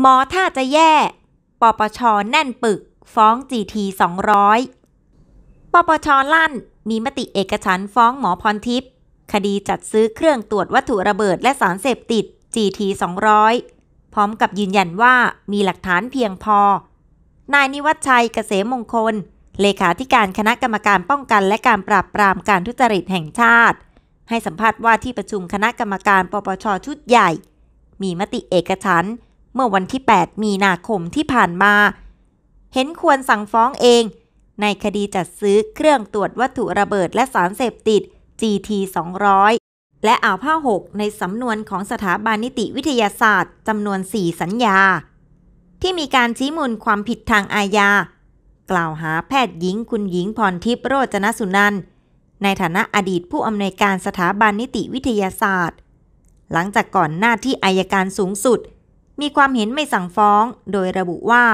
หมอถ้าจะแย่ ปปช แน่นปึก ฟ้องจีที200 ปปช ลั่น มีมติเอกฉันฟ้องหมอพรทิพย์ คดีจัดซื้อเครื่องตรวจวัตถุระเบิดและสารเสพติด g ี200 พร้อมกับยืนยันว่ามีหลักฐานเพียงพอ นายนิวัฒชัยเกษมมงคล เลขาธิการคณะกรรมการป้องกันและการปราบปรามการทุจริตแห่งชาติ ให้สัมภาษณ์ว่าที่ประชุมคณะกรรมการปปชชุดใหญ่ มีมติเอกฉันท์เมื่อวันที่ 8 มีนาคมที่ผ่านมา เห็นควรสั่งฟ้องเอง ในคดีจัดซื้อเครื่องตรวจวัตถุระเบิดและสารเสพติด GT 200และอ่าวผ้าหกในสำนวนของสถาบันนิติวิทยาศาสตร์จำนวน 4 สัญญา ที่มีการชี้มูลความผิดทางอาญา กล่าวหาแพทย์หญิงคุณหญิงพรทิพย์โรจนสุนันท์ในฐานะอดีตผู้อำนวยการสถาบันนิติวิทยาศาสตร์ หลังจากก่อนหน้าที่อายการสูงสุดมีความเห็นไม่สั่งฟ้อง โดยระบุว่า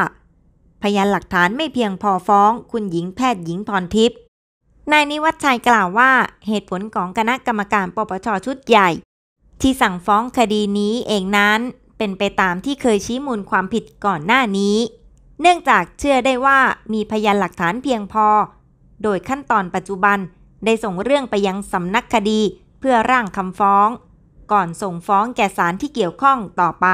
พยานหลักฐานไม่เพียงพอฟ้องคุณหญิงแพทย์หญิงพรทิพย์ นายนิวัฒชัยกล่าวว่าเหตุผลของคณะกรรมการปปชชุดใหญ่ ที่สั่งฟ้องคดีนี้เองนั้นเป็นไปตามที่เคยชี้มูลความผิดก่อนหน้านี้ เนื่องจากเชื่อได้ว่ามีพยานหลักฐานเพียงพอ โดยขั้นตอนปัจจุบันได้ส่งเรื่องไปยังสำนักคดีเพื่อร่างคำฟ้อง ก่อนส่งฟ้องแก่ศาลที่เกี่ยวข้องต่อไป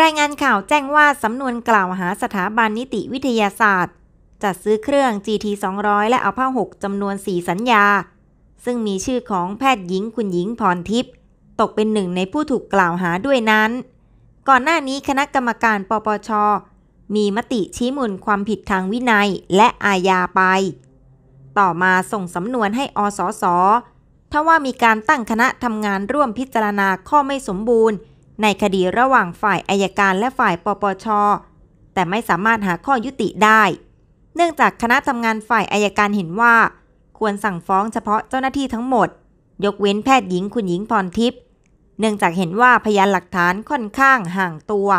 รายงานข่าวแจ้งว่าสำนวนกล่าวหาสถาบันนิติวิทยาศาสตร์จัดซื้อเครื่อง GT 200 และเอาผ้าหกจำนวน 4 สัญญา ซึ่งมีชื่อของแพทย์หญิงคุณหญิงพรทิพย์ตกเป็นหนึ่งในผู้ถูกกล่าวหาด้วยนั้น ก่อนหน้านี้คณะกรรมการปปช มีมติชี้มูลความผิดทางวินัยและอาญาไป ต่อมาส่งสำนวนให้อสสทว่ามีการตั้งคณะทำงานร่วมพิจารณาข้อไม่สมบูรณ์ในคดีระหว่างฝ่ายอายการและฝ่ายปปช แต่ไม่สามารถหาข้อยุติได้ เนื่องจากคณะทำงานฝ่ายอายการเห็นว่า ควรสั่งฟ้องเฉพาะเจ้าหน้าที่ทั้งหมด ยกเว้นแพทย์หญิงคุณหญิงพรทิพย์ เนื่องจากเห็นว่าพยานหลักฐานค่อนข้างห่างตัว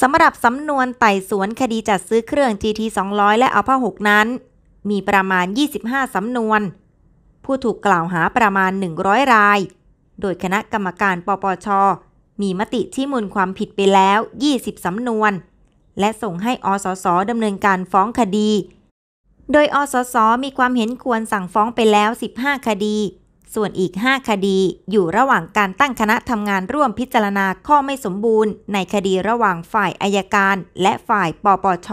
สำหรับสำนวนไต่สวนคดีจัดซื้อเครื่อง GT 200 และอัล้าหกนั้น มีประมาณ 25สำนวน ผู้ถูกกล่าวหาประมาณ 100 ราย โดยคณะกรรมการปปชมีมติที่มูลความผิดไปแล้ว 20 สำนวน และส่งให้อสส ดำเนินการฟ้องคดี โดยอสส มีความเห็นควรสั่งฟ้องไปแล้ว 15 คดี ส่วนอีก 5 คดีอยู่ระหว่างการตั้งคณะทำงานร่วมพิจารณาข้อไม่สมบูรณ์ ในคดีระหว่างฝ่ายอายการและฝ่ายปปช